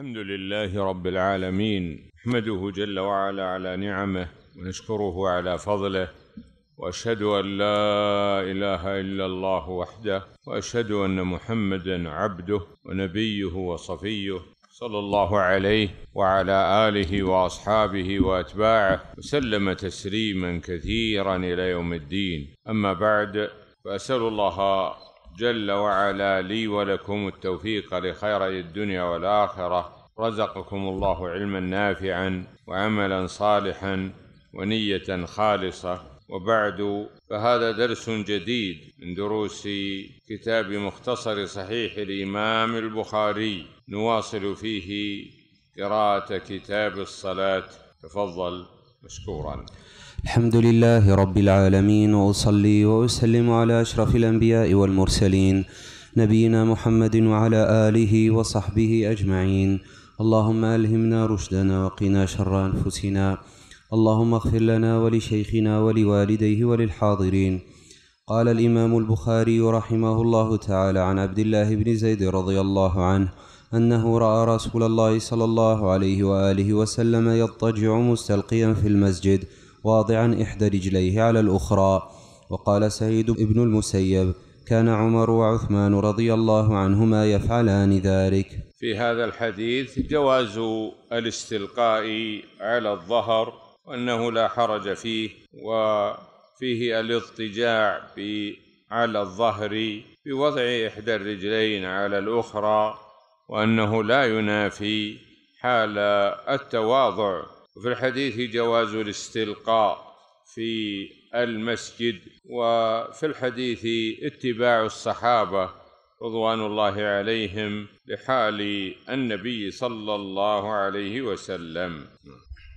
الحمد لله رب العالمين نحمده جل وعلا على نعمه ونشكره على فضله واشهد ان لا اله الا الله وحده واشهد ان محمدا عبده ونبيه وصفيه صلى الله عليه وعلى اله واصحابه واتباعه وسلم تسليما كثيرا الى يوم الدين اما بعد فاسال الله جل وعلا لي ولكم التوفيق لخير الدنيا والآخرة رزقكم الله علما نافعا وعملا صالحا ونية خالصة وبعد فهذا درس جديد من دروس كتاب مختصر صحيح الإمام البخاري نواصل فيه قراءة كتاب الصلاة تفضل مشكورا الحمد لله رب العالمين وأصلي وأسلم على أشرف الأنبياء والمرسلين نبينا محمد وعلى آله وصحبه أجمعين اللهم ألهمنا رشدنا وقنا شر أنفسنا اللهم اغفر لنا ولشيخنا ولوالديه وللحاضرين قال الإمام البخاري رحمه الله تعالى عن عبد الله بن زيد رضي الله عنه أنه رأى رسول الله صلى الله عليه وآله وسلم يضطجع مستلقيا في المسجد واضعا إحدى رجليه على الأخرى وقال سعيد بن المسيب كان عمر وعثمان رضي الله عنهما يفعلان ذلك في هذا الحديث جواز الاستلقاء على الظهر وأنه لا حرج فيه وفيه الاضطجاع على الظهر بوضع إحدى الرجلين على الأخرى وأنه لا ينافي حال التواضع وفي الحديث جواز الاستلقاء في المسجد وفي الحديث اتباع الصحابه رضوان الله عليهم لحال النبي صلى الله عليه وسلم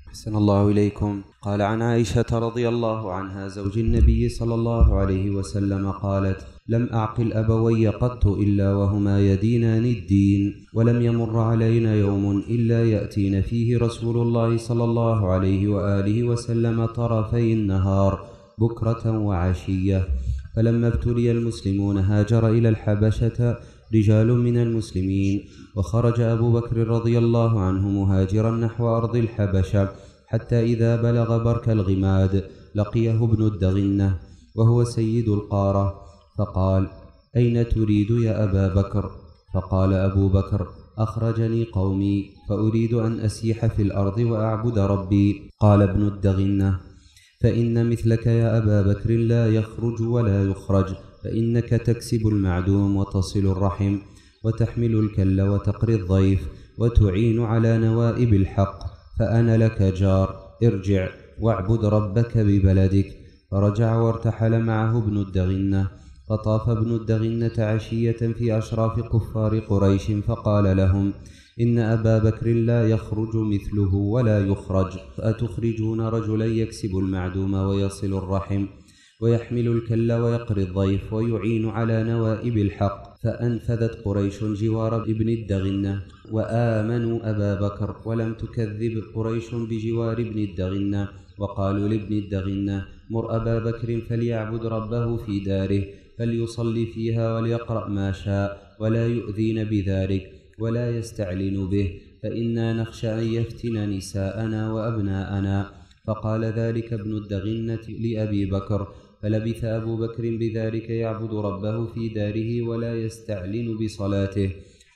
أحسن الله إليكم قال عن عائشة رضي الله عنها زوج النبي صلى الله عليه وسلم قالت لم أعقل أبوي قط إلا وهما يدينان الدين ولم يمر علينا يوم إلا يأتينا فيه رسول الله صلى الله عليه وآله وسلم طرفي النهار بكرة وعشية فلما ابتلي المسلمون هاجر إلى الحبشة رجال من المسلمين وخرج أبو بكر رضي الله عنه مهاجرا نحو أرض الحبشة حتى إذا بلغ برك الغماد لقيه ابن الدغنة وهو سيد القارة فقال أين تريد يا أبا بكر فقال أبو بكر أخرجني قومي فأريد أن أسيح في الأرض وأعبد ربي قال ابن الدغنة فإن مثلك يا أبا بكر لا يخرج ولا يخرج فإنك تكسب المعدوم وتصل الرحم وتحمل الكل وتقري الضيف وتعين على نوائب الحق فأنا لك جار ارجع واعبد ربك ببلدك فرجع وارتحل معه ابن الدغنه فطاف ابن الدغنة عشية في أشراف كفار قريش فقال لهم إن أبا بكر لا يخرج مثله ولا يخرج فأتخرجون رجلا يكسب المعدوم ويصل الرحم ويحمل الكل ويقري الضيف ويعين على نوائب الحق فأنفذت قريش جوار ابن الدغنة وآمنوا أبا بكر ولم تكذب قريش بجوار ابن الدغنة وقالوا لابن الدغنة مر أبا بكر فليعبد ربه في داره فليصلي فيها وليقرأ ما شاء ولا يؤذين بذلك ولا يستعلن به فإنا نخشى أن يفتن نساءنا وأبناءنا فقال ذلك ابن الدغنة لأبي بكر فلبث أبو بكر بذلك يعبد ربه في داره ولا يستعلن بصلاته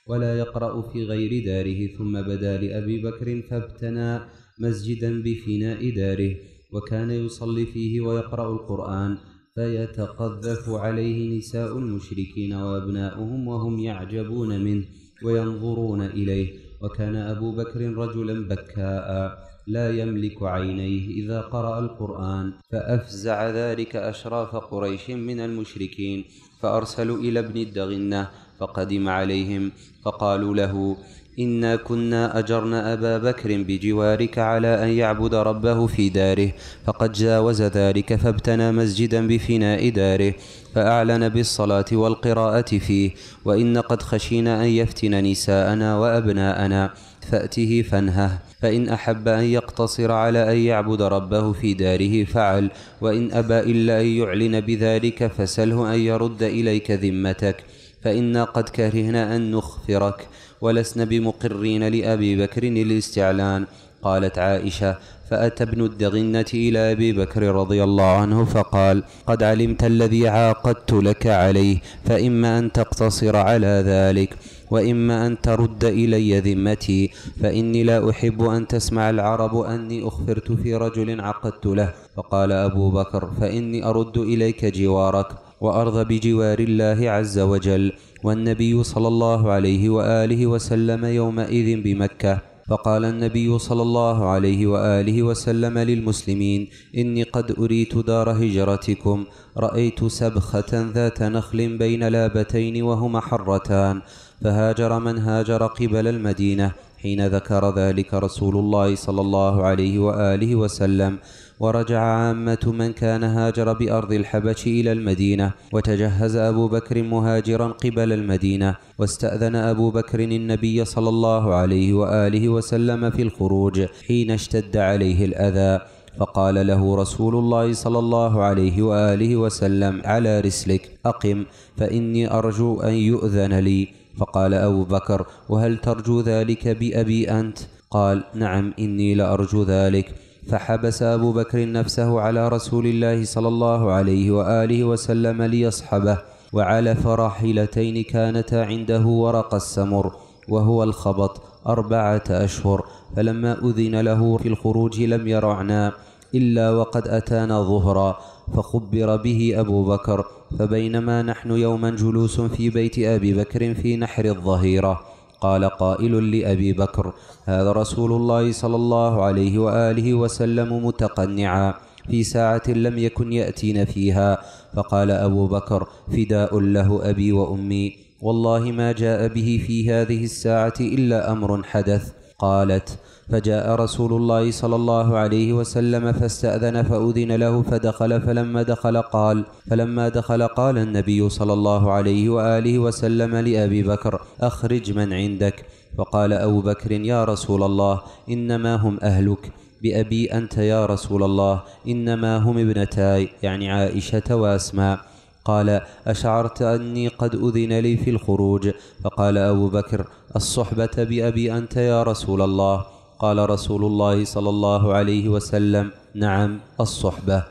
ولا يقرأ في غير داره ثم بدا لأبي بكر فابتنى مسجدا بفناء داره وكان يصلي فيه ويقرأ القرآن فيتقذف عليه نساء المشركين وأبناؤهم وهم يعجبون منه وينظرون إليه وكان أبو بكر رجلا بكاء لا يملك عينيه إذا قرأ القرآن فأفزع ذلك أشراف قريش من المشركين فأرسلوا إلى ابن الدغنة فقدم عليهم فقالوا له إنا كنا أجرنا أبا بكر بجوارك على أن يعبد ربه في داره فقد جاوز ذلك فابتنى مسجدا بفناء داره فأعلن بالصلاة والقراءة فيه وإن قد خشينا أن يفتن نساءنا وأبناءنا فأته فانهه فإن أحب أن يقتصر على أن يعبد ربه في داره فعل وإن أبى إلا أن يعلن بذلك فسله أن يرد إليك ذمتك فإنا قد كرهنا أن نخفرك ولسن بمقرين لأبي بكر الاستعلان قالت عائشة فأتى ابن الدغنة إلى أبي بكر رضي الله عنه فقال قد علمت الذي عاقدت لك عليه فإما أن تقتصر على ذلك وإما أن ترد إلي ذمتي فإني لا أحب أن تسمع العرب أني أخفرت في رجل عقدت له فقال أبو بكر فإني أرد إليك جوارك وأرض بجوار الله عز وجل والنبي صلى الله عليه وآله وسلم يومئذ بمكة فقال النبي صلى الله عليه وآله وسلم للمسلمين إني قد أريت دار هجرتكم رأيت سبخة ذات نخل بين لابتين وهما حرتان فهاجر من هاجر قبل المدينة حين ذكر ذلك رسول الله صلى الله عليه وآله وسلم ورجع عامة من كان هاجر بأرض الحبش إلى المدينة وتجهز أبو بكر مهاجرا قبل المدينة واستأذن أبو بكر النبي صلى الله عليه وآله وسلم في الخروج حين اشتد عليه الأذى فقال له رسول الله صلى الله عليه وآله وسلم على رسلك أقم فإني أرجو أن يؤذن لي فقال أبو بكر وهل ترجو ذلك بأبي أنت؟ قال نعم إني لأرجو ذلك فحبس أبو بكر نفسه على رسول الله صلى الله عليه وآله وسلم ليصحبه وعلف راحلتين كانتا عنده ورق السمر وهو الخبط أربعة أشهر فلما أذن له في الخروج لم يرعنا إلا وقد أتانا ظهرا فخبر به أبو بكر فبينما نحن يوما جلوس في بيت أبي بكر في نحر الظهيرة قال قائل لأبي بكر هذا رسول الله صلى الله عليه وآله وسلم متقنعا في ساعة لم يكن يأتين فيها فقال أبو بكر فداء له أبي وأمي والله ما جاء به في هذه الساعة إلا أمر حدث قالت فجاء رسول الله صلى الله عليه وسلم فاستأذن فأذن له فدخل فلما دخل قال فلما دخل قال النبي صلى الله عليه وآله وسلم لأبي بكر أخرج من عندك فقال أبو بكر يا رسول الله إنما هم أهلك بأبي أنت يا رسول الله إنما هم ابنتاي يعني عائشة وأسماء قال أشعرت أني قد أذن لي في الخروج فقال أبو بكر الصحبة بأبي أنت يا رسول الله قال رسول الله صلى الله عليه وسلم نعم الصحبة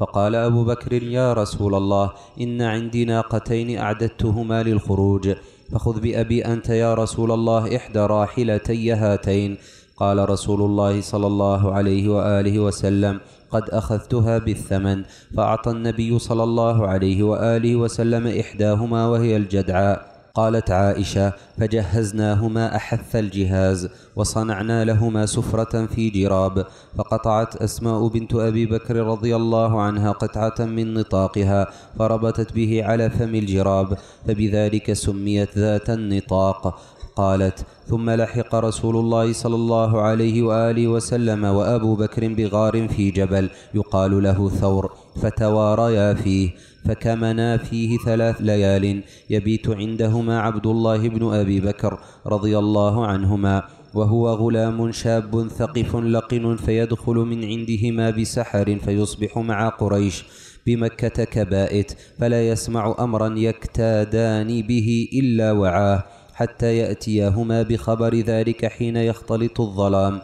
فقال أبو بكر يا رسول الله إن عندي ناقتين أعددتهما للخروج فخذ بأبي أنت يا رسول الله إحدى راحلتي هاتين قال رسول الله صلى الله عليه وآله وسلم قد أخذتها بالثمن فأعطى النبي صلى الله عليه وآله وسلم إحداهما وهي الجدعاء قالت عائشة فجهزناهما أحث الجهاز وصنعنا لهما سفرة في جراب فقطعت أسماء بنت أبي بكر رضي الله عنها قطعة من نطاقها فربطت به على فم الجراب فبذلك سميت ذات النطاق قالت ثم لحق رسول الله صلى الله عليه وآله وسلم وأبو بكر بغار في جبل يقال له ثور فتواريا فيه فكمنا فيه ثلاث ليال يبيت عندهما عبد الله بن أبي بكر رضي الله عنهما وهو غلام شاب ثقف لقن فيدخل من عندهما بسحر فيصبح مع قريش بمكة كبائت فلا يسمع أمرا يكتادان به إلا وعاه حتى يأتياهما بخبر ذلك حين يختلط الظلام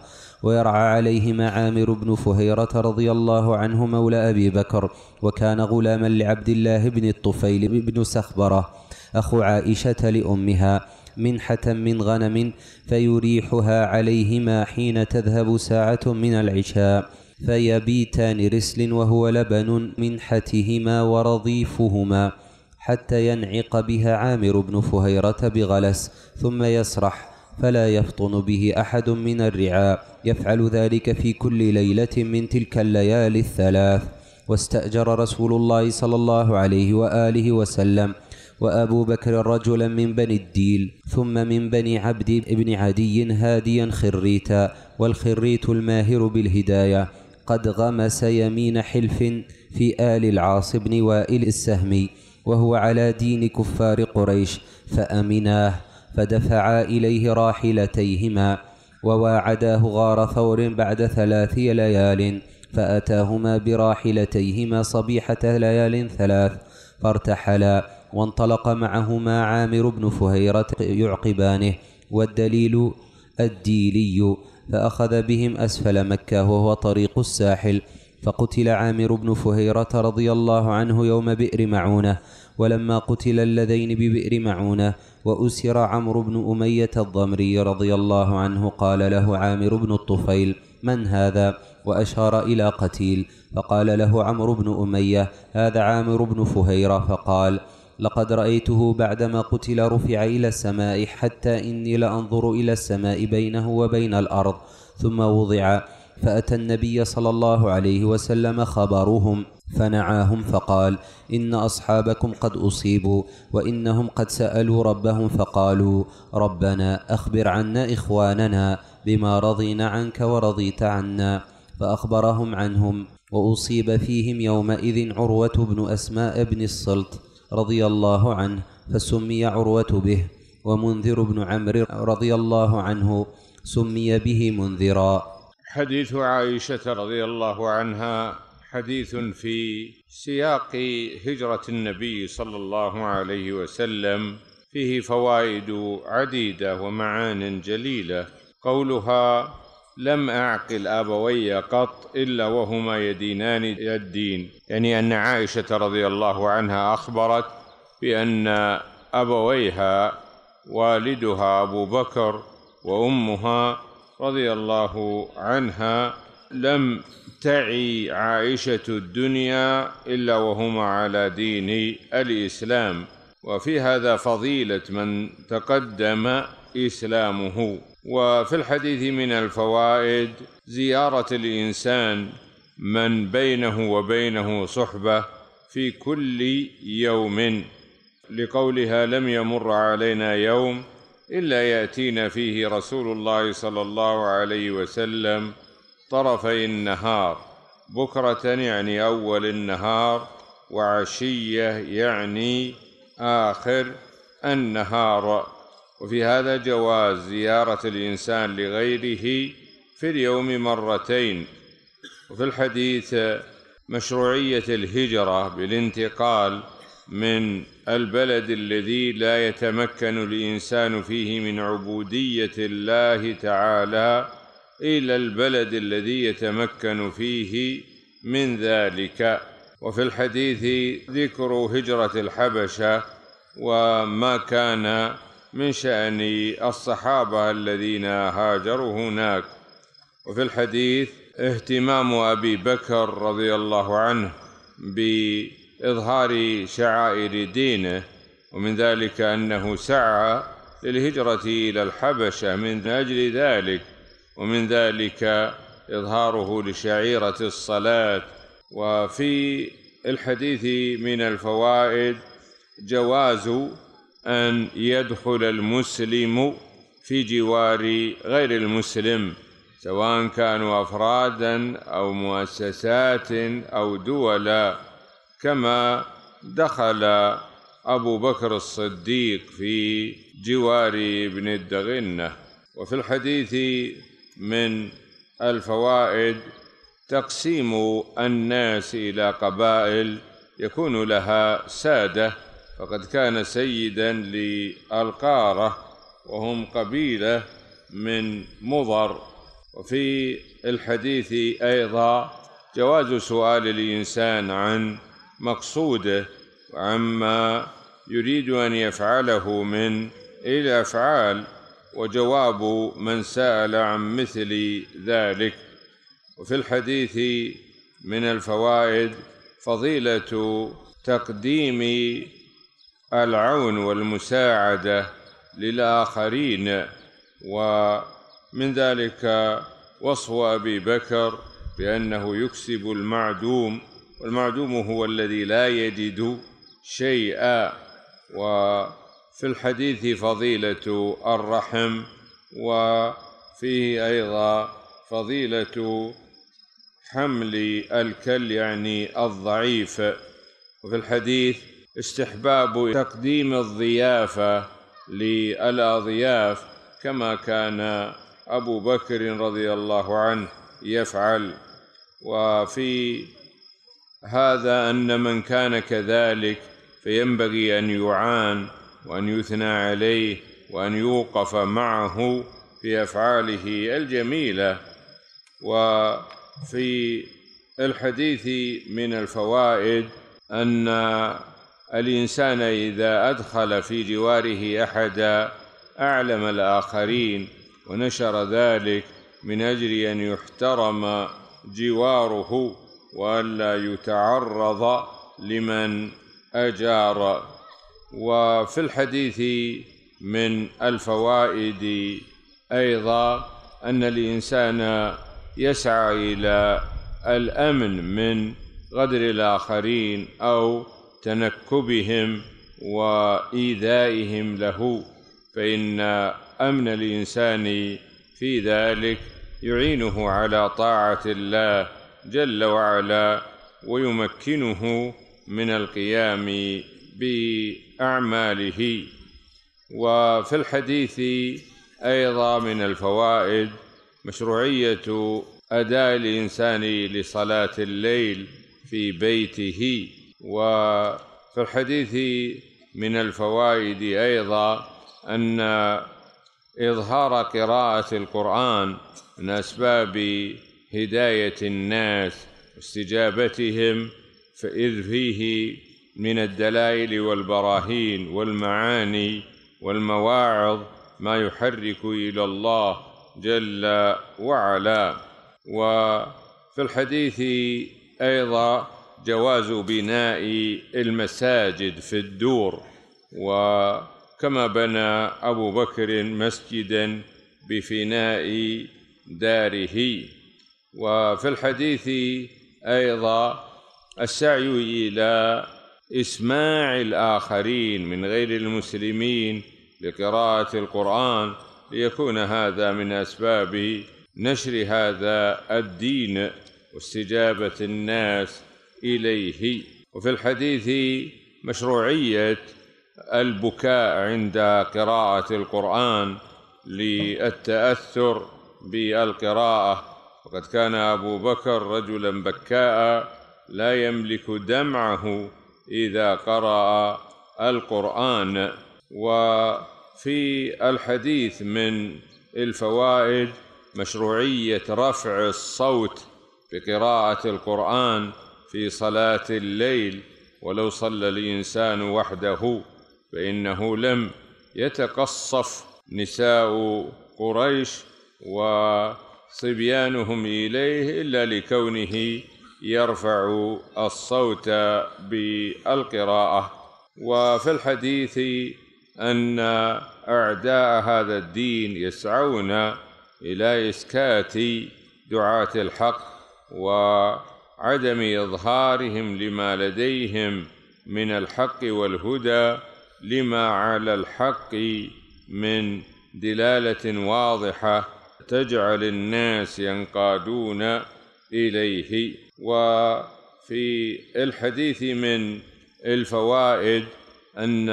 ويرعى عليهما عامر بن فهيرة رضي الله عنه مولى أبي بكر وكان غلاما لعبد الله بن الطفيل بن سخبرة أخو عائشة لأمها منحة من غنم فيريحها عليهما حين تذهب ساعة من العشاء فيبيتان رسل وهو لبن منحتهما ورضيفهما حتى ينعق بها عامر بن فهيرة بغلس ثم يسرح فلا يفطن به أحد من الرعاء يفعل ذلك في كل ليلة من تلك الليالي الثلاث واستأجر رسول الله صلى الله عليه وآله وسلم وأبو بكر رجلا من بني الديل ثم من بني عبد بن عدي هاديا خريتا والخريت الماهر بالهداية قد غمس يمين حلف في آل العاص بن وائل السهمي وهو على دين كفار قريش فأمناه فدفعا إليه راحلتيهما وواعداه غار ثور بعد ثلاث ليال فأتاهما براحلتيهما صبيحة ليال ثلاث فارتحلا وانطلق معهما عامر بن فهيرة يعقبانه والدليل الديلي فأخذ بهم أسفل مكة وهو طريق الساحل فقتل عامر بن فهيرة رضي الله عنه يوم بئر معونه ولما قتل اللذين ببئر معونه وأسر عمرو بن أمية الضمري رضي الله عنه قال له عامر بن الطفيل من هذا وأشار إلى قتيل فقال له عمرو بن أمية هذا عامر بن فهيرة فقال لقد رأيته بعدما قتل رفع إلى السماء حتى إني لأنظر إلى السماء بينه وبين الأرض ثم وضع فأتى النبي صلى الله عليه وسلم خبرهم فنعاهم فقال إن أصحابكم قد أصيبوا وإنهم قد سألوا ربهم فقالوا ربنا أخبر عنا إخواننا بما رضينا عنك ورضيت عنا فأخبرهم عنهم وأصيب فيهم يومئذ عروة بن أسماء بن الصلت رضي الله عنه فسمي عروة به ومنذر بن عمرو رضي الله عنه سمي به منذرا حديث عائشه رضي الله عنها حديث في سياق هجره النبي صلى الله عليه وسلم فيه فوائد عديده ومعان جليله قولها لم أعقل أبوي قط إلا وهما يدينان الدين يعني أن عائشة رضي الله عنها أخبرت بأن أبويها والدها أبو بكر وأمها رضي الله عنها لم تعي عائشة الدنيا إلا وهما على دين الإسلام وفي هذا فضيلة من تقدم إسلامه وفي الحديث من الفوائد زيارة الإنسان من بينه وبينه صحبة في كل يوم لقولها لم يمر علينا يوم إلا يأتينا فيه رسول الله صلى الله عليه وسلم طرفي النهار بكرة يعني أول النهار وعشية يعني آخر النهار وفي هذا جواز زيارة الإنسان لغيره في اليوم مرتين وفي الحديث مشروعية الهجرة بالانتقال من البلد الذي لا يتمكن الانسان فيه من عبوديه الله تعالى الى البلد الذي يتمكن فيه من ذلك وفي الحديث ذكر هجره الحبشه وما كان من شان الصحابه الذين هاجروا هناك وفي الحديث اهتمام ابي بكر رضي الله عنه ب إظهار شعائر دينه ومن ذلك أنه سعى للهجرة إلى الحبشة من أجل ذلك ومن ذلك إظهاره لشعيرة الصلاة وفي الحديث من الفوائد جواز أن يدخل المسلم في جوار غير المسلم سواء كانوا أفرادا أو مؤسسات أو دولا كما دخل أبو بكر الصديق في جوار ابن الدغنة وفي الحديث من الفوائد تقسيم الناس إلى قبائل يكون لها سادة فقد كان سيدا للقارة وهم قبيلة من مضر وفي الحديث أيضا جواز سؤال الإنسان عن مقصوده وعما يريد أن يفعله من الأفعال وجواب من سأل عن مثل ذلك وفي الحديث من الفوائد فضيلة تقديم العون والمساعدة للآخرين ومن ذلك وصف أبي بكر بأنه يكسب المعدوم والمعدوم هو الذي لا يجد شيئا وفي الحديث فضيلة الرحم وفيه أيضا فضيلة حمل الكل يعني الضعيف وفي الحديث استحباب تقديم الضيافة للأضياف كما كان أبو بكر رضي الله عنه يفعل وفي هذا ان من كان كذلك فينبغي ان يعان وان يثنى عليه وان يوقف معه في افعاله الجميله وفي الحديث من الفوائد ان الانسان اذا ادخل في جواره احدا اعلم الاخرين ونشر ذلك من اجل ان يحترم جواره والا يتعرض لمن اجار وفي الحديث من الفوائد ايضا ان الانسان يسعى الى الامن من غدر الاخرين او تنكبهم وايذائهم له فان امن الانسان في ذلك يعينه على طاعه الله جل وعلا ويمكنه من القيام باعماله وفي الحديث ايضا من الفوائد مشروعيه اداء الانسان لصلاه الليل في بيته وفي الحديث من الفوائد ايضا ان اظهار قراءه القران من اسباب هداية الناس واستجابتهم فإذ فيه من الدلائل والبراهين والمعاني والمواعظ ما يحرك إلى الله جل وعلا وفي الحديث أيضا جواز بناء المساجد في الدور وكما بنى أبو بكر مسجدا بفناء داره وفي الحديث أيضا السعي إلى إسماع الآخرين من غير المسلمين لقراءة القرآن ليكون هذا من أسباب نشر هذا الدين واستجابة الناس إليه وفي الحديث مشروعية البكاء عند قراءة القرآن للتأثر بالقراءة وقد كان ابو بكر رجلا بكاء لا يملك دمعه اذا قرا القران وفي الحديث من الفوائد مشروعيه رفع الصوت بقراءه القران في صلاه الليل ولو صلى الانسان وحده فانه لم يتقصف نساء قريش و صبيانهم إليه إلا لكونه يرفع الصوت بالقراءة وفي الحديث أن أعداء هذا الدين يسعون إلى إسكات دعاة الحق وعدم إظهارهم لما لديهم من الحق والهدى لما على الحق من دلالة واضحة تجعل الناس ينقادون إليه وفي الحديث من الفوائد أن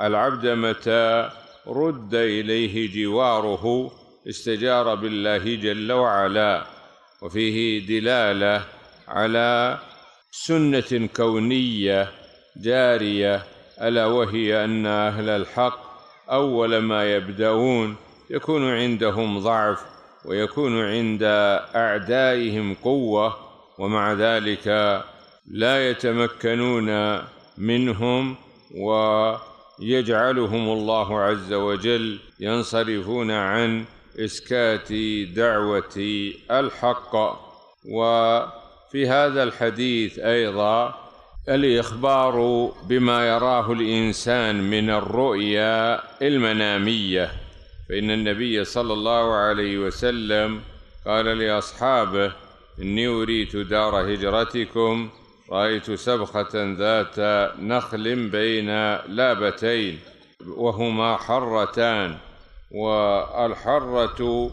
العبد متى رد إليه جواره استجار بالله جل وعلا وفيه دلالة على سنة كونية جارية ألا وهي أن أهل الحق أول ما يبدأون يكون عندهم ضعف ويكون عند اعدائهم قوه ومع ذلك لا يتمكنون منهم ويجعلهم الله عز وجل ينصرفون عن اسكات دعوه الحق وفي هذا الحديث ايضا الاخبار بما يراه الانسان من الرؤيا المناميه فإن النبي صلى الله عليه وسلم قال لأصحابه إني أريت دار هجرتكم رأيت سبخة ذات نخل بين لابتين وهما حرتان والحرة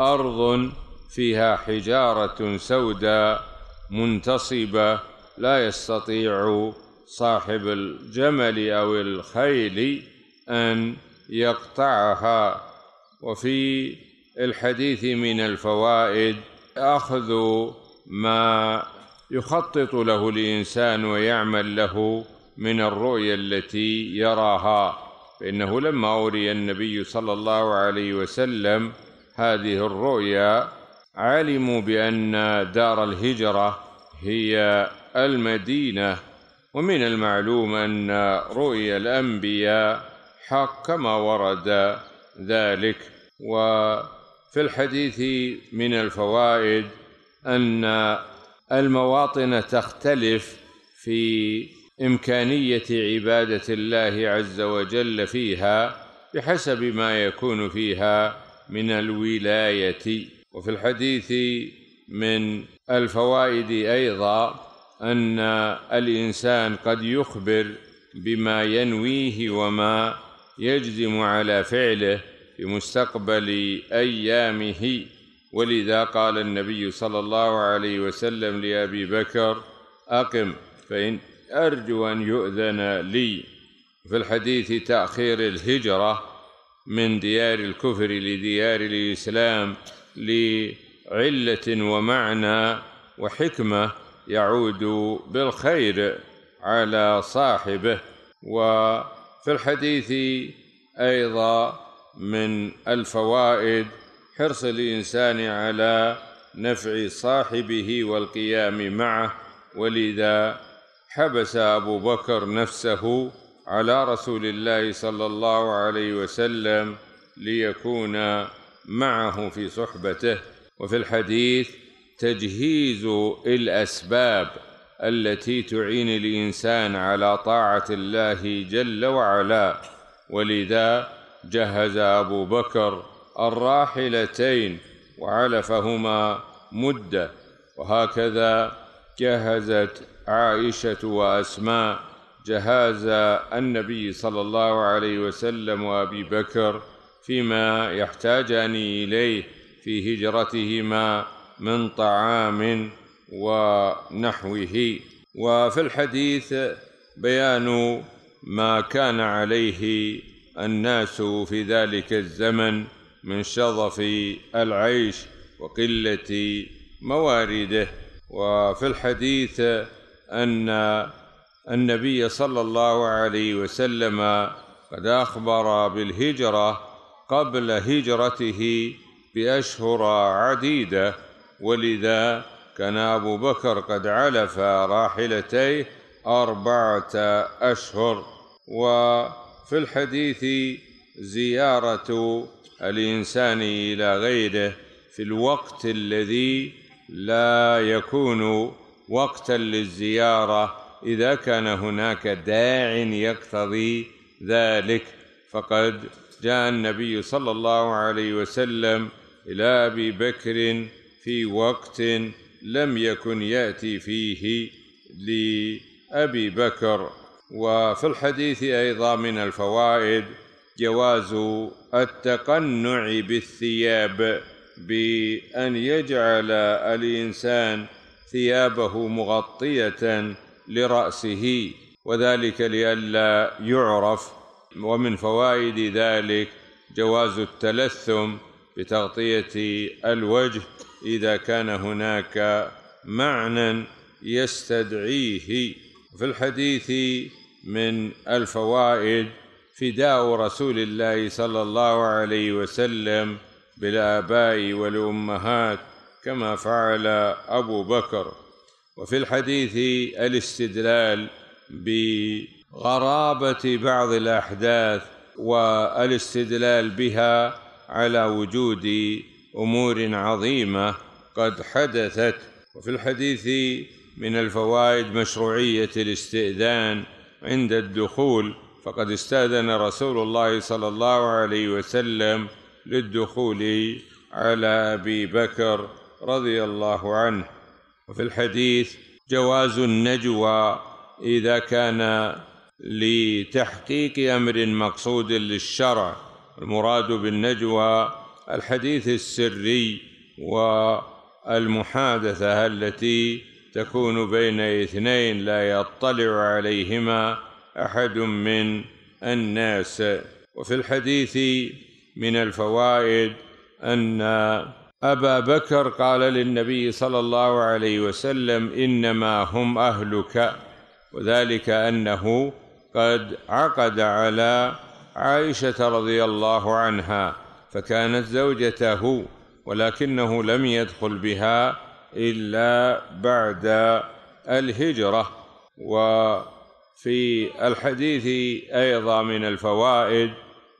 أرض فيها حجارة سوداء منتصبة لا يستطيع صاحب الجمل أو الخيل أن يقطعها وفي الحديث من الفوائد اخذ ما يخطط له الانسان ويعمل له من الرؤيا التي يراها فانه لما اري النبي صلى الله عليه وسلم هذه الرؤيا علموا بان دار الهجره هي المدينه ومن المعلوم ان رؤيا الانبياء حق كما ورد ذلك وفي الحديث من الفوائد أن المواطن تختلف في إمكانية عبادة الله عز وجل فيها بحسب ما يكون فيها من الولاية وفي الحديث من الفوائد أيضا أن الإنسان قد يخبر بما ينويه وما يجزم على فعله في مستقبل أيامه ولذا قال النبي صلى الله عليه وسلم لأبي بكر أقم فإن أرجو أن يؤذن لي في الحديث تأخير الهجرة من ديار الكفر لديار الإسلام لعلة ومعنى وحكمة يعود بالخير على صاحبه و في الحديث ايضا من الفوائد حرص الانسان على نفع صاحبه والقيام معه ولذا حبس ابو بكر نفسه على رسول الله صلى الله عليه وسلم ليكون معه في صحبته وفي الحديث تجهيز الاسباب التي تعين الانسان على طاعه الله جل وعلا ولذا جهز ابو بكر الراحلتين وعلفهما مده وهكذا جهزت عائشه واسماء جهاز النبي صلى الله عليه وسلم وابي بكر فيما يحتاجان اليه في هجرتهما من طعام ونحوه وفي الحديث بيان ما كان عليه الناس في ذلك الزمن من شظف العيش وقله موارده وفي الحديث ان النبي صلى الله عليه وسلم قد اخبر بالهجره قبل هجرته باشهر عديده ولذا كان أبو بكر قد علف راحلتيه أربعة أشهر وفي الحديث زيارة الإنسان إلى غيره في الوقت الذي لا يكون وقتا للزيارة إذا كان هناك داع يقتضي ذلك فقد جاء النبي صلى الله عليه وسلم إلى أبي بكر في وقت لم يكن يأتي فيه لأبي بكر وفي الحديث أيضا من الفوائد جواز التقنع بالثياب بأن يجعل الإنسان ثيابه مغطية لرأسه وذلك لئلا يعرف ومن فوائد ذلك جواز التلثم بتغطية الوجه إذا كان هناك معنى يستدعيه في الحديث من الفوائد فداء رسول الله صلى الله عليه وسلم بالآباء والأمهات كما فعل أبو بكر وفي الحديث الاستدلال بغرابة بعض الأحداث والاستدلال بها على وجود امور عظيمه قد حدثت وفي الحديث من الفوائد مشروعيه الاستئذان عند الدخول فقد استاذن رسول الله صلى الله عليه وسلم للدخول على ابي بكر رضي الله عنه وفي الحديث جواز النجوى اذا كان لتحقيق امر مقصود للشرع المراد بالنجوى الحديث السري والمحادثه التي تكون بين اثنين لا يطلع عليهما احد من الناس وفي الحديث من الفوائد ان ابا بكر قال للنبي صلى الله عليه وسلم انما هم اهلك وذلك انه قد عقد على عائشه رضي الله عنها فكانت زوجته ولكنه لم يدخل بها الا بعد الهجره وفي الحديث ايضا من الفوائد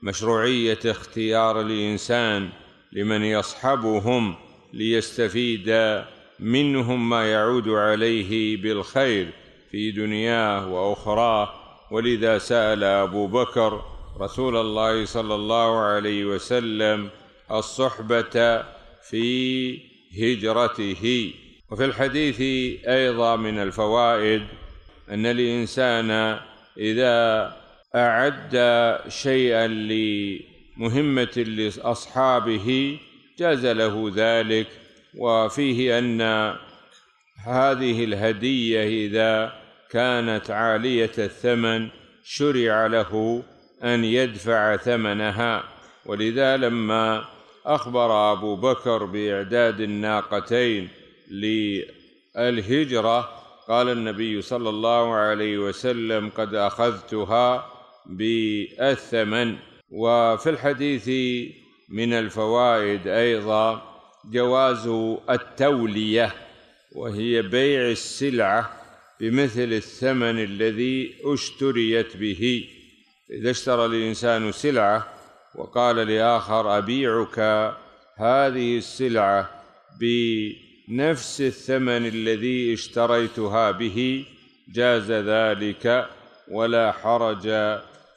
مشروعيه اختيار الانسان لمن يصحبهم ليستفيد منهم ما يعود عليه بالخير في دنياه واخراه ولذا سال ابو بكر رسول الله صلى الله عليه وسلم الصحبة في هجرته وفي الحديث أيضا من الفوائد أن الإنسان إذا أعد شيئا لمهمة لأصحابه جاز له ذلك وفيه أن هذه الهدية إذا كانت عالية الثمن شرع له أن يدفع ثمنها ولذا لما أخبر أبو بكر بإعداد الناقتين للهجرة قال النبي صلى الله عليه وسلم قد أخذتها بالثمن وفي الحديث من الفوائد أيضا جواز التولية وهي بيع السلعة بمثل الثمن الذي اشتريت به إذا اشترى الإنسان سلعة وقال لآخر أبيعك هذه السلعة بنفس الثمن الذي اشتريتها به جاز ذلك ولا حرج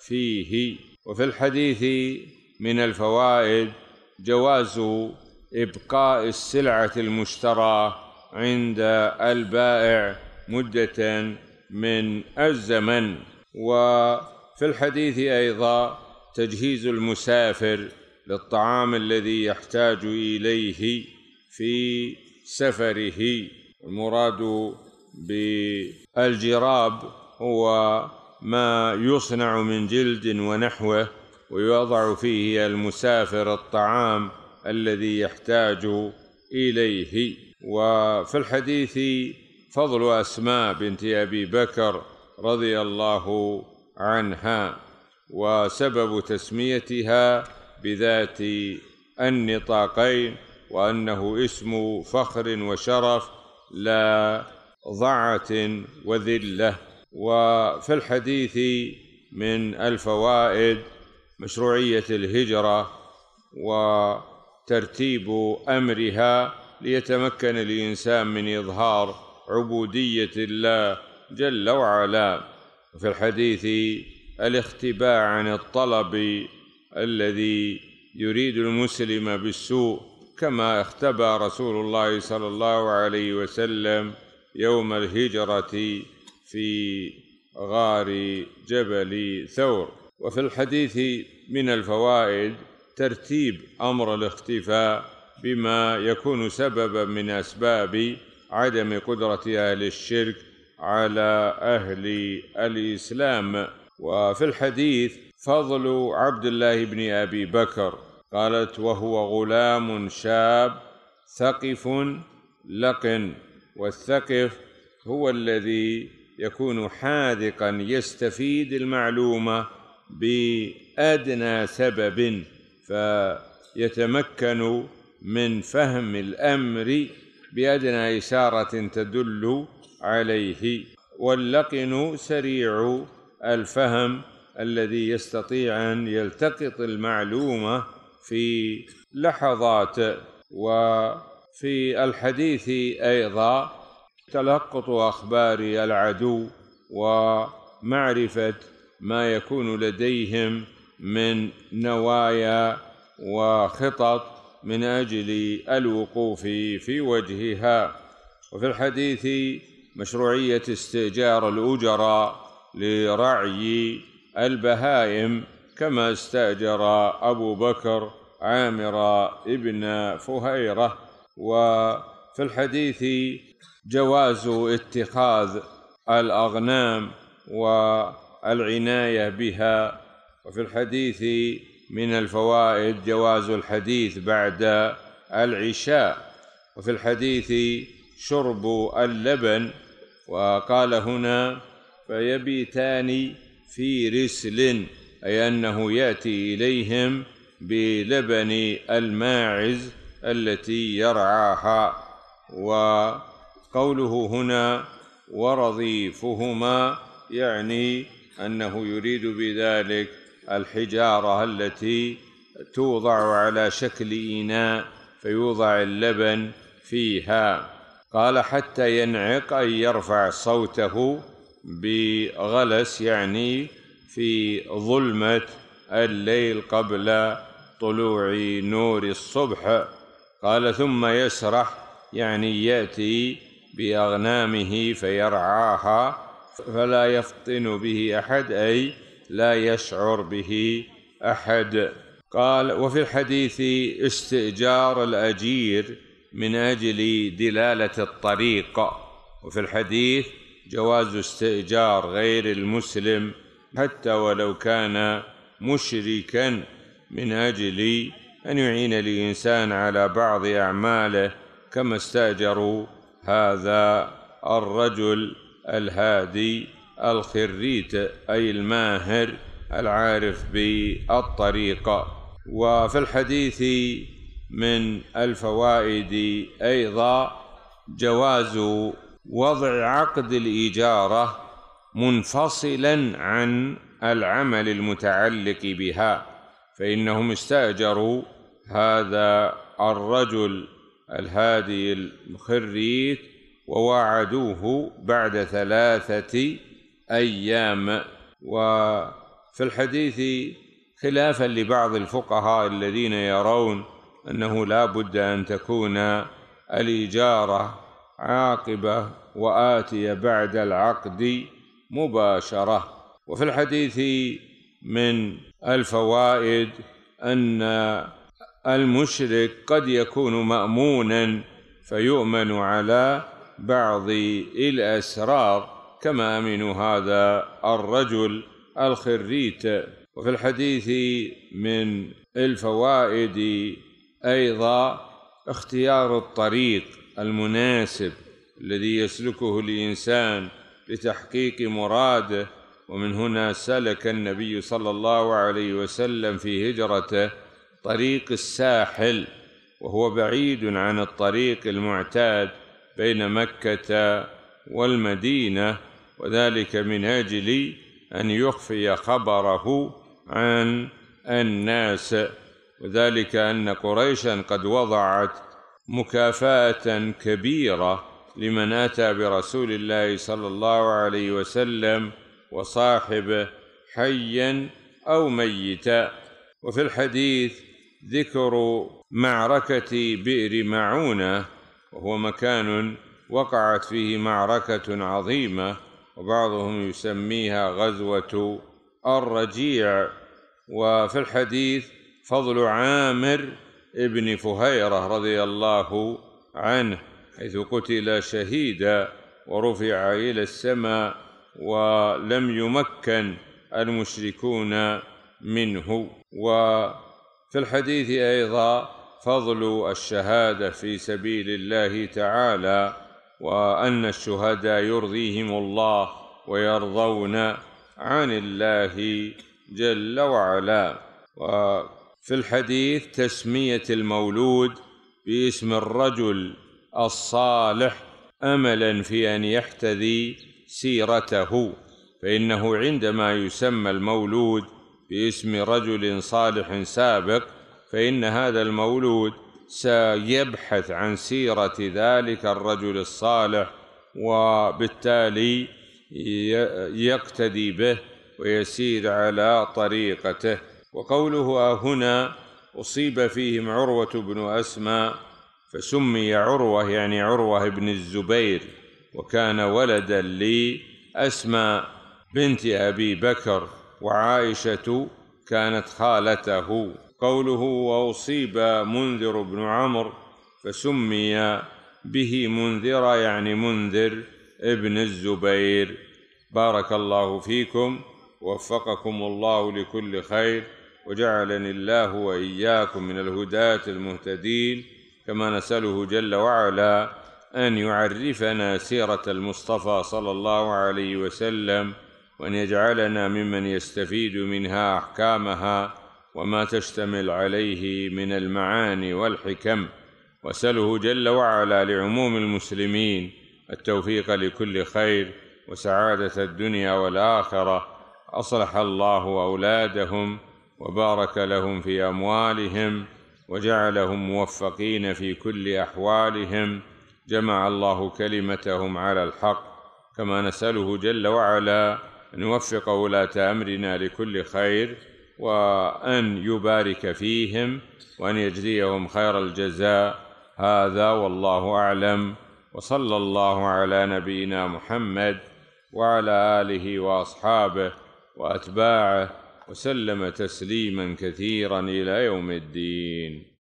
فيه وفي الحديث من الفوائد جواز ابقاء السلعه المشترى عند البائع مده من الزمن و في الحديث ايضا تجهيز المسافر للطعام الذي يحتاج اليه في سفره المراد بالجراب هو ما يصنع من جلد ونحوه ويوضع فيه المسافر الطعام الذي يحتاج اليه وفي الحديث فضل اسماء بنت ابي بكر رضي الله عنها وسبب تسميتها بذات النطاقين وانه اسم فخر وشرف لا ضعه وذله وفي الحديث من الفوائد مشروعيه الهجره وترتيب امرها ليتمكن الانسان من اظهار عبوديه الله جل وعلا وفي الحديث الاختباء عن الطلب الذي يريد المسلم بالسوء كما اختبى رسول الله صلى الله عليه وسلم يوم الهجرة في غار جبل ثور وفي الحديث من الفوائد ترتيب أمر الاختفاء بما يكون سببا من أسباب عدم قدرة أهل الشرك على أهل الإسلام وفي الحديث فضل عبد الله بن أبي بكر قالت وهو غلام شاب ثقف لقن والثقف هو الذي يكون حاذقا يستفيد المعلومة بأدنى سبب فيتمكن من فهم الأمر بأدنى إشارة تدل عليه واللقن سريع الفهم الذي يستطيع ان يلتقط المعلومه في لحظات وفي الحديث ايضا تلقط اخبار العدو ومعرفه ما يكون لديهم من نوايا وخطط من اجل الوقوف في وجهها وفي الحديث مشروعية استئجار الأجراء لرعي البهائم كما استأجر أبو بكر عامر ابن فهيرة وفي الحديث جواز اتخاذ الأغنام والعناية بها وفي الحديث من الفوائد جواز الحديث بعد العشاء وفي الحديث شرب اللبن وقال هنا فيبيتان في رسل أي أنه يأتي إليهم بلبن الماعز التي يرعاها وقوله هنا ورضيفهما يعني أنه يريد بذلك الحجارة التي توضع على شكل إناء فيوضع اللبن فيها قال حتى ينعق أي يرفع صوته بغلس يعني في ظلمة الليل قبل طلوع نور الصبح قال ثم يسرح يعني يأتي بأغنامه فيرعاها فلا يفطن به أحد أي لا يشعر به أحد قال وفي الحديث استئجار الأجير من اجل دلاله الطريق وفي الحديث جواز استئجار غير المسلم حتى ولو كان مشركا من اجل ان يعين الانسان على بعض اعماله كما استاجروا هذا الرجل الهادي الخريت اي الماهر العارف بالطريقه وفي الحديث من الفوائد أيضا جواز وضع عقد الإجارة منفصلا عن العمل المتعلق بها فإنهم استأجروا هذا الرجل الهادي المخريت وواعدوه بعد ثلاثة أيام وفي الحديث خلافا لبعض الفقهاء الذين يرون أنه لا بد أن تكون الإجارة عاقبة وآتية بعد العقد مباشرة وفي الحديث من الفوائد أن المشرك قد يكون مأمونا فيؤمن على بعض الأسرار كما أمن هذا الرجل الخريت وفي الحديث من الفوائد ايضا اختيار الطريق المناسب الذي يسلكه الانسان لتحقيق مراده ومن هنا سلك النبي صلى الله عليه وسلم في هجرته طريق الساحل وهو بعيد عن الطريق المعتاد بين مكه والمدينه وذلك من اجل ان يخفي خبره عن الناس وذلك أن قريشا قد وضعت مكافأة كبيرة لمن أتى برسول الله صلى الله عليه وسلم وصاحبه حيا أو ميتا وفي الحديث ذكر معركة بئر معونة وهو مكان وقعت فيه معركة عظيمة وبعضهم يسميها غزوة الرجيع وفي الحديث فضل عامر ابن فهيرة رضي الله عنه حيث قتل شهيدا ورفع إلى السماء ولم يمكن المشركون منه وفي الحديث أيضا فضل الشهادة في سبيل الله تعالى وأن الشهداء يرضيهم الله ويرضون عن الله جل وعلا و في الحديث تسمية المولود باسم الرجل الصالح املا في ان يحتذي سيرته فانه عندما يسمى المولود باسم رجل صالح سابق فان هذا المولود سيبحث عن سيره ذلك الرجل الصالح وبالتالي يقتدي به ويسير على طريقته وقوله هنا أصيب فيهم عروة بن أسمى فسمي عروة يعني عروة بن الزبير وكان ولدا لأسمى بنت أبي بكر وعائشة كانت خالته قوله وأصيب منذر بن عمرو فسمي به منذر يعني منذر ابن الزبير بارك الله فيكم وفقكم الله لكل خير وجعلني الله واياكم من الهداه المهتدين كما نساله جل وعلا ان يعرفنا سيره المصطفى صلى الله عليه وسلم وان يجعلنا ممن يستفيد منها احكامها وما تشتمل عليه من المعاني والحكم واساله جل وعلا لعموم المسلمين التوفيق لكل خير وسعاده الدنيا والاخره اصلح الله اولادهم وبارك لهم في اموالهم وجعلهم موفقين في كل احوالهم جمع الله كلمتهم على الحق كما نساله جل وعلا ان يوفق ولاه امرنا لكل خير وان يبارك فيهم وان يجزيهم خير الجزاء هذا والله اعلم وصلى الله على نبينا محمد وعلى اله واصحابه واتباعه وسلم تسليما كثيرا الى يوم الدين